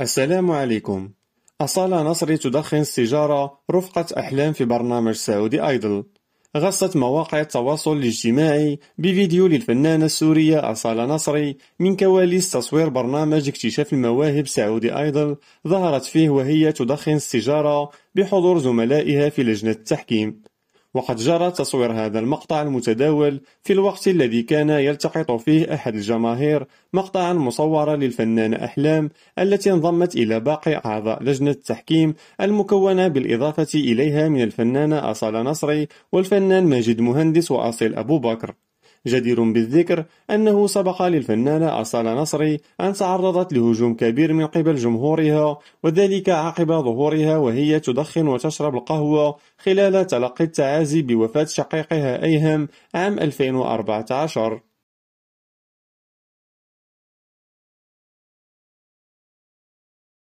السلام عليكم أصالة نصري تدخن السيجارة رفقة أحلام في برنامج سعودي أيدل غصت مواقع التواصل الاجتماعي بفيديو للفنانة السورية أصالة نصري من كواليس تصوير برنامج اكتشاف المواهب سعودي أيدل ظهرت فيه وهي تدخن السيجارة بحضور زملائها في لجنة التحكيم وقد جرى تصوير هذا المقطع المتداول في الوقت الذي كان يلتقط فيه أحد الجماهير مقطعا مصورا للفنانة أحلام التي انضمت إلى باقي أعضاء لجنة التحكيم المكونة بالإضافة إليها من الفنانة أصالة نصري والفنان ماجد مهندس وأصيل أبو بكر جدير بالذكر أنه سبق للفنانة أصالة نصري أن تعرضت لهجوم كبير من قبل جمهورها وذلك عقب ظهورها وهي تدخن وتشرب القهوة خلال تلقي التعازي بوفاة شقيقها أيهم عام 2014